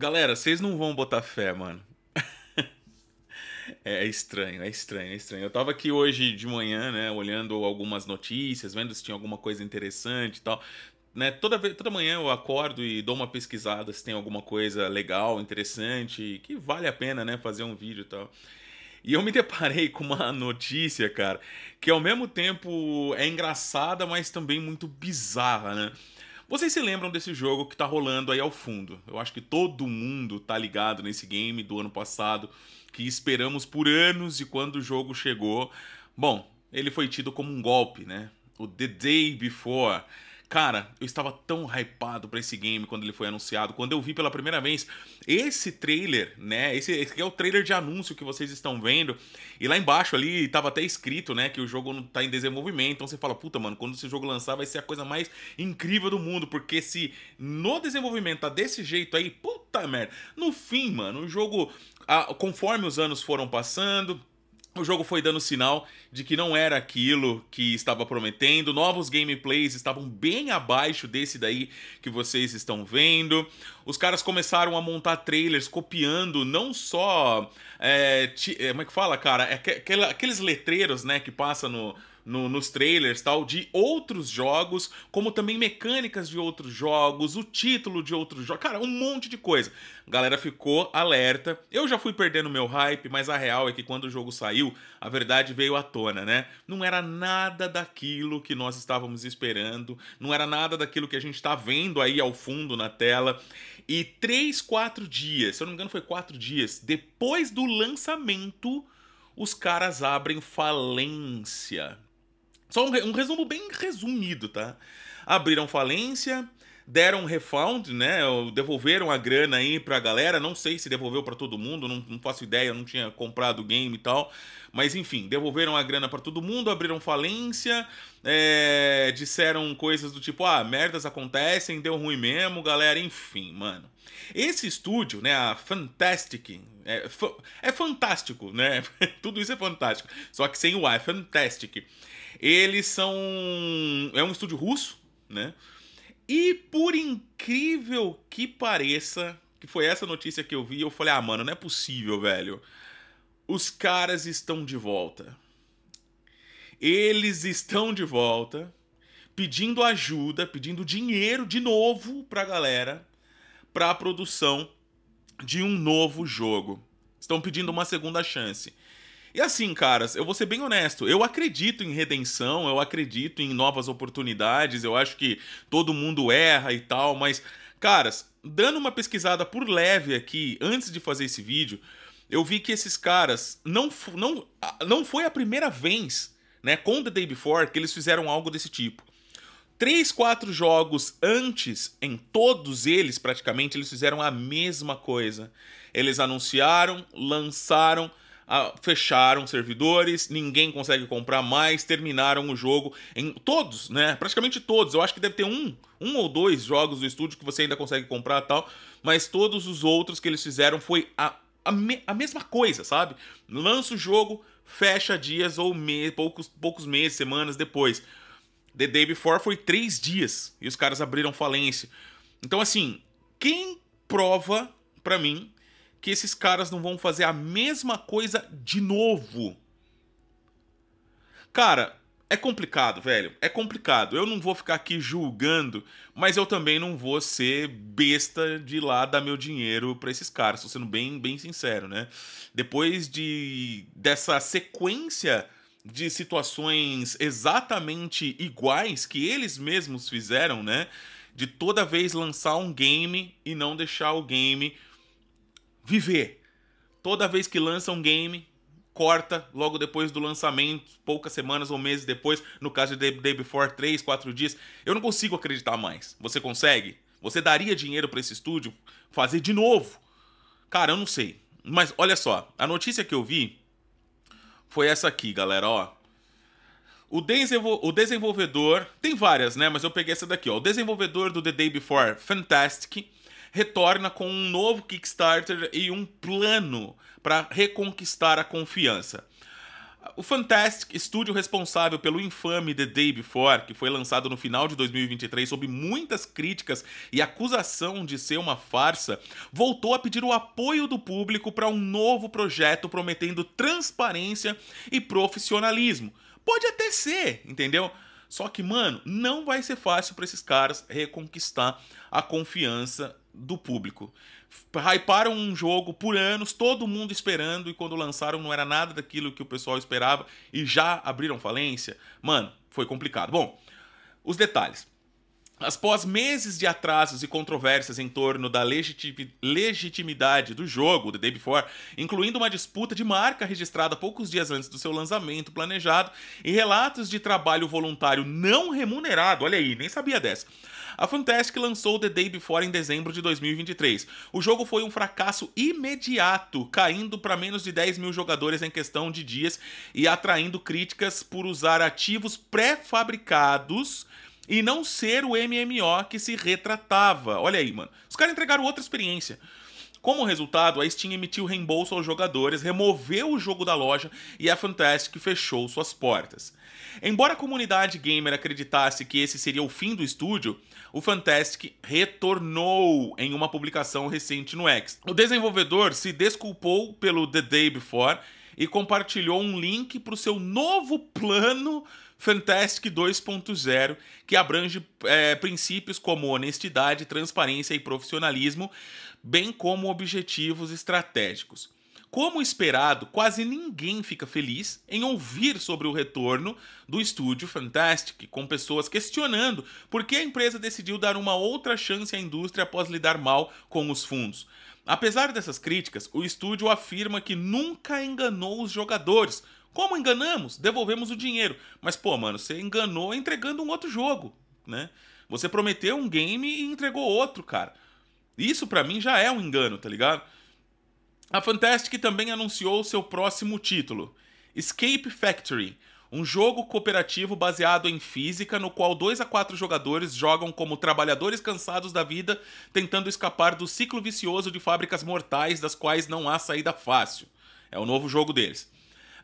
Galera, vocês não vão botar fé, mano. É, é estranho, é estranho, é estranho. Eu tava aqui hoje de manhã, né, olhando algumas notícias, vendo se tinha alguma coisa interessante e tal. Né, toda, toda manhã eu acordo e dou uma pesquisada se tem alguma coisa legal, interessante, que vale a pena, né, fazer um vídeo e tal. E eu me deparei com uma notícia, cara, que ao mesmo tempo é engraçada, mas também muito bizarra, né? Vocês se lembram desse jogo que tá rolando aí ao fundo? Eu acho que todo mundo tá ligado nesse game do ano passado que esperamos por anos e quando o jogo chegou, bom, ele foi tido como um golpe, né? O The Day Before Cara, eu estava tão hypado para esse game quando ele foi anunciado. Quando eu vi pela primeira vez esse trailer, né? Esse, esse é o trailer de anúncio que vocês estão vendo. E lá embaixo ali estava até escrito, né? Que o jogo não tá em desenvolvimento. Então você fala, puta, mano, quando esse jogo lançar vai ser a coisa mais incrível do mundo. Porque se no desenvolvimento tá desse jeito aí, puta merda. No fim, mano, o jogo, a, conforme os anos foram passando o jogo foi dando sinal de que não era aquilo que estava prometendo. Novos gameplays estavam bem abaixo desse daí que vocês estão vendo. Os caras começaram a montar trailers copiando não só. É, é como é que fala, cara? É aquela, aqueles letreiros né, que passa no, no, nos trailers tal de outros jogos, como também mecânicas de outros jogos, o título de outros jogos, cara, um monte de coisa. A galera ficou alerta. Eu já fui perdendo meu hype, mas a real é que quando o jogo saiu, a verdade veio à tona, né? Não era nada daquilo que nós estávamos esperando, não era nada daquilo que a gente está vendo aí ao fundo na tela. E três, quatro dias, se eu não me engano, foi quatro dias depois do lançamento os caras abrem falência. Só um, um resumo bem resumido, tá? Abriram falência, deram um refund, né? Devolveram a grana aí pra galera. Não sei se devolveu para todo mundo, não, não, faço ideia, não tinha comprado o game e tal. Mas enfim, devolveram a grana para todo mundo, abriram falência, é, disseram coisas do tipo: ah, merdas acontecem, deu ruim mesmo, galera. Enfim, mano. Esse estúdio, né, a Fantastic, é, é fantástico, né? Tudo isso é fantástico, só que sem o A, é Fantastic. Eles são. É um estúdio russo, né? E por incrível que pareça, que foi essa notícia que eu vi, eu falei, ah, mano, não é possível, velho. Os caras estão de volta. Eles estão de volta, pedindo ajuda, pedindo dinheiro de novo pra galera, pra produção de um novo jogo. Estão pedindo uma segunda chance. E assim, caras, eu vou ser bem honesto. Eu acredito em redenção, eu acredito em novas oportunidades, eu acho que todo mundo erra e tal, mas, caras, dando uma pesquisada por leve aqui, antes de fazer esse vídeo, eu vi que esses caras não, não, não foi a primeira vez, né, com The Day Before, que eles fizeram algo desse tipo. Três, quatro jogos antes, em todos eles praticamente, eles fizeram a mesma coisa. Eles anunciaram, lançaram, ah, fecharam servidores, ninguém consegue comprar mais, terminaram o jogo em todos, né? Praticamente todos. Eu acho que deve ter um, um ou dois jogos do estúdio que você ainda consegue comprar tal, mas todos os outros que eles fizeram foi a, a, me, a mesma coisa, sabe? Lança o jogo, fecha dias ou me, poucos, poucos meses, semanas depois. The Day Before foi três dias e os caras abriram falência. Então, assim, quem prova para mim que esses caras não vão fazer a mesma coisa de novo. Cara, é complicado, velho. É complicado. Eu não vou ficar aqui julgando, mas eu também não vou ser besta de ir lá dar meu dinheiro para esses caras. Tô sendo bem, bem sincero, né? Depois de dessa sequência de situações exatamente iguais que eles mesmos fizeram, né? De toda vez lançar um game e não deixar o game viver. Toda vez que lança um game, corta logo depois do lançamento, poucas semanas ou meses depois, no caso de Day Before, 3, 4 dias. Eu não consigo acreditar mais. Você consegue? Você daria dinheiro para esse estúdio fazer de novo? Cara, eu não sei. Mas olha só, a notícia que eu vi foi essa aqui, galera, ó. O, desenvol o desenvolvedor, tem várias, né, mas eu peguei essa daqui, ó. O desenvolvedor do The Day Before Fantastic retorna com um novo Kickstarter e um plano para reconquistar a confiança. O Fantastic, estúdio responsável pelo infame The Day Before, que foi lançado no final de 2023 sob muitas críticas e acusação de ser uma farsa, voltou a pedir o apoio do público para um novo projeto prometendo transparência e profissionalismo. Pode até ser, entendeu? Só que, mano, não vai ser fácil para esses caras reconquistar a confiança do público. Hyparam um jogo por anos, todo mundo esperando, e quando lançaram não era nada daquilo que o pessoal esperava e já abriram falência. Mano, foi complicado. Bom, os detalhes. Após meses de atrasos e controvérsias em torno da legitimidade do jogo, The Day Before, incluindo uma disputa de marca registrada poucos dias antes do seu lançamento planejado e relatos de trabalho voluntário não remunerado, olha aí, nem sabia dessa. A Fantastic lançou The Day Before em dezembro de 2023. O jogo foi um fracasso imediato, caindo para menos de 10 mil jogadores em questão de dias e atraindo críticas por usar ativos pré-fabricados e não ser o MMO que se retratava. Olha aí, mano. Os caras entregaram outra experiência. Como resultado, a Steam emitiu reembolso aos jogadores, removeu o jogo da loja e a Fantastic fechou suas portas. Embora a comunidade gamer acreditasse que esse seria o fim do estúdio, o Fantastic retornou em uma publicação recente no X. O desenvolvedor se desculpou pelo The Day Before e compartilhou um link para o seu novo plano Fantastic 2.0, que abrange é, princípios como honestidade, transparência e profissionalismo, bem como objetivos estratégicos. Como esperado, quase ninguém fica feliz em ouvir sobre o retorno do estúdio Fantastic, com pessoas questionando por que a empresa decidiu dar uma outra chance à indústria após lidar mal com os fundos. Apesar dessas críticas, o estúdio afirma que nunca enganou os jogadores. Como enganamos? Devolvemos o dinheiro. Mas, pô, mano, você enganou entregando um outro jogo, né? Você prometeu um game e entregou outro, cara. Isso para mim já é um engano, tá ligado? A Fantastic também anunciou seu próximo título, Escape Factory, um jogo cooperativo baseado em física, no qual dois a quatro jogadores jogam como trabalhadores cansados da vida, tentando escapar do ciclo vicioso de fábricas mortais das quais não há saída fácil. É o novo jogo deles.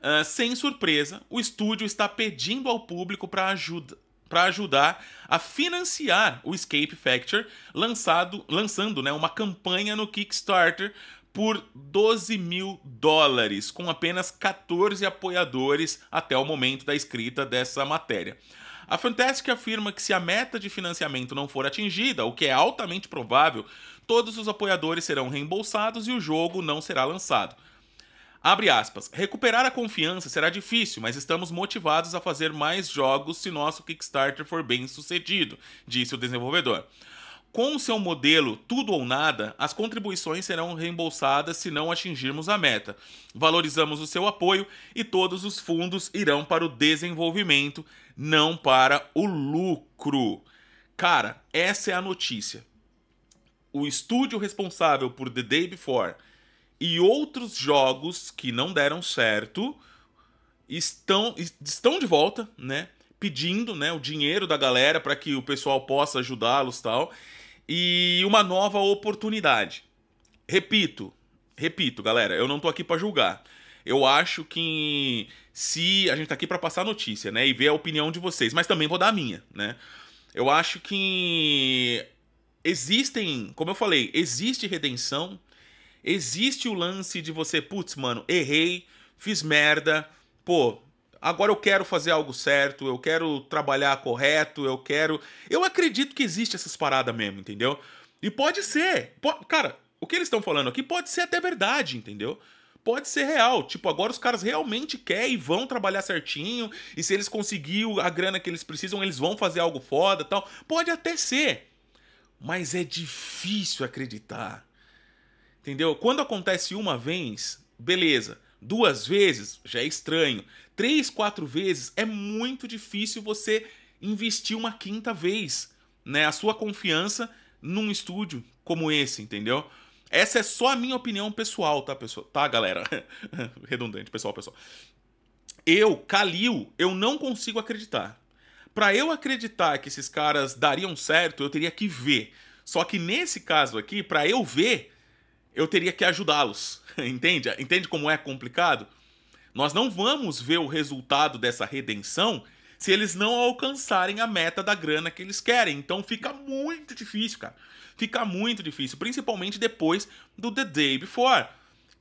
Uh, sem surpresa, o estúdio está pedindo ao público para ajuda para ajudar a financiar o Escape Factor, lançado, lançando né, uma campanha no Kickstarter por 12 mil dólares, com apenas 14 apoiadores até o momento da escrita dessa matéria. A Fantastic afirma que se a meta de financiamento não for atingida, o que é altamente provável, todos os apoiadores serão reembolsados e o jogo não será lançado. Abre aspas. Recuperar a confiança será difícil, mas estamos motivados a fazer mais jogos se nosso Kickstarter for bem sucedido, disse o desenvolvedor. Com o seu modelo tudo ou nada, as contribuições serão reembolsadas se não atingirmos a meta. Valorizamos o seu apoio e todos os fundos irão para o desenvolvimento, não para o lucro. Cara, essa é a notícia. O estúdio responsável por The Day Before e outros jogos que não deram certo estão, estão de volta, né? Pedindo né, o dinheiro da galera para que o pessoal possa ajudá-los tal e uma nova oportunidade. Repito, repito, galera, eu não tô aqui para julgar. Eu acho que se a gente tá aqui para passar notícia, né, e ver a opinião de vocês, mas também vou dar a minha, né? Eu acho que existem, como eu falei, existe redenção, existe o lance de você, putz, mano, errei, fiz merda, pô, agora eu quero fazer algo certo, eu quero trabalhar correto, eu quero. Eu acredito que existe essas paradas mesmo, entendeu? E pode ser. Cara, o que eles estão falando aqui pode ser até verdade, entendeu? Pode ser real. Tipo, agora os caras realmente querem e vão trabalhar certinho. E se eles conseguirem a grana que eles precisam, eles vão fazer algo foda tal. Pode até ser. Mas é difícil acreditar. Entendeu? Quando acontece uma vez, beleza. Duas vezes já é estranho. Três, quatro vezes é muito difícil você investir uma quinta vez, né? A sua confiança num estúdio como esse, entendeu? Essa é só a minha opinião pessoal, tá, pessoal? Tá, galera? Redundante, pessoal, pessoal. Eu, Kalil, eu não consigo acreditar. Para eu acreditar que esses caras dariam certo, eu teria que ver. Só que nesse caso aqui, para eu ver, eu teria que ajudá-los. Entende? Entende como é complicado? Nós não vamos ver o resultado dessa redenção se eles não alcançarem a meta da grana que eles querem. Então fica muito difícil, cara. Fica muito difícil, principalmente depois do The Day Before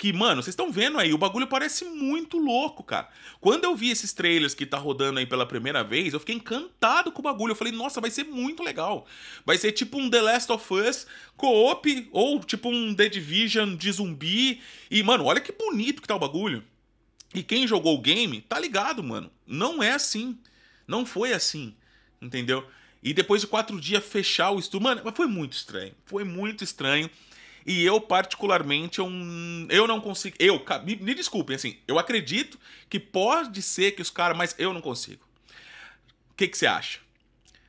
que, mano, vocês estão vendo aí, o bagulho parece muito louco, cara. Quando eu vi esses trailers que tá rodando aí pela primeira vez, eu fiquei encantado com o bagulho. Eu falei, nossa, vai ser muito legal. Vai ser tipo um The Last of Us co-op ou tipo um The Division de zumbi. E, mano, olha que bonito que tá o bagulho. E quem jogou o game, tá ligado, mano. Não é assim. Não foi assim. Entendeu? E depois de quatro dias fechar o estúdio. Mano, foi muito estranho. Foi muito estranho. E eu, particularmente, eu, eu não consigo. Eu, me, me desculpem, assim, eu acredito que pode ser que os caras. Mas eu não consigo. O que você acha?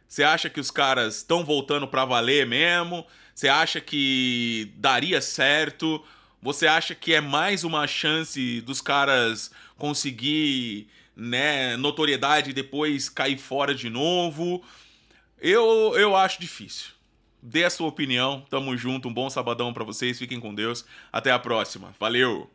Você acha que os caras estão voltando para valer mesmo? Você acha que daria certo? Você acha que é mais uma chance dos caras conseguir né, notoriedade e depois cair fora de novo? Eu, eu acho difícil dê a sua opinião. Tamo junto, um bom sabadão para vocês. Fiquem com Deus. Até a próxima. Valeu.